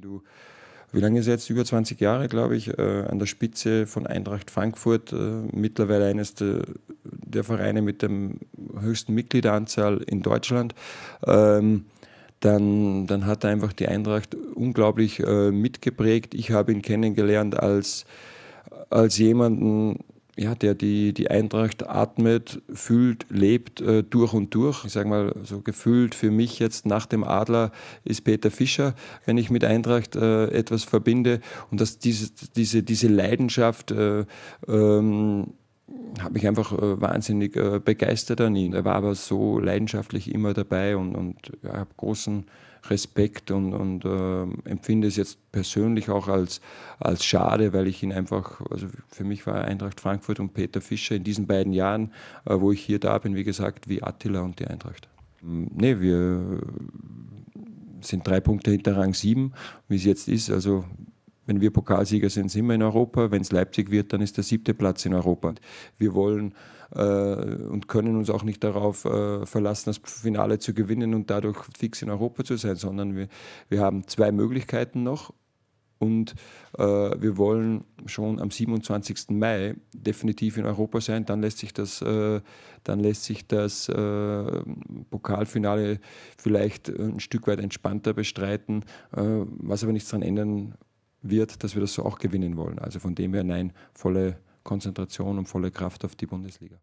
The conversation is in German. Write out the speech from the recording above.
Du, wie lange ist jetzt? Über 20 Jahre, glaube ich, äh, an der Spitze von Eintracht Frankfurt. Äh, mittlerweile eines der, der, Vereine mit dem höchsten Mitgliederanzahl in Deutschland. Ähm, dann, dann hat einfach die Eintracht unglaublich äh, mitgeprägt. Ich habe ihn kennengelernt als, als jemanden, ja, der die, die Eintracht atmet, fühlt, lebt äh, durch und durch. Ich sage mal, so gefühlt für mich jetzt nach dem Adler ist Peter Fischer, wenn ich mit Eintracht äh, etwas verbinde. Und dass diese, diese, diese Leidenschaft äh, ähm, hat mich einfach äh, wahnsinnig äh, begeistert an ihn. Er war aber so leidenschaftlich immer dabei und, und ja, habe großen Respekt und, und äh, empfinde es jetzt persönlich auch als, als schade, weil ich ihn einfach, also für mich war Eintracht Frankfurt und Peter Fischer in diesen beiden Jahren, äh, wo ich hier da bin, wie gesagt, wie Attila und die Eintracht. Ne, wir sind drei Punkte hinter Rang 7, wie es jetzt ist. Also wenn wir Pokalsieger sind, sind wir in Europa. Wenn es Leipzig wird, dann ist der siebte Platz in Europa. Wir wollen äh, und können uns auch nicht darauf äh, verlassen, das Finale zu gewinnen und dadurch fix in Europa zu sein, sondern wir, wir haben zwei Möglichkeiten noch. Und äh, wir wollen schon am 27. Mai definitiv in Europa sein. Dann lässt sich das, äh, dann lässt sich das äh, Pokalfinale vielleicht ein Stück weit entspannter bestreiten, äh, was aber nichts daran ändern wird, dass wir das so auch gewinnen wollen. Also von dem her nein, volle Konzentration und volle Kraft auf die Bundesliga.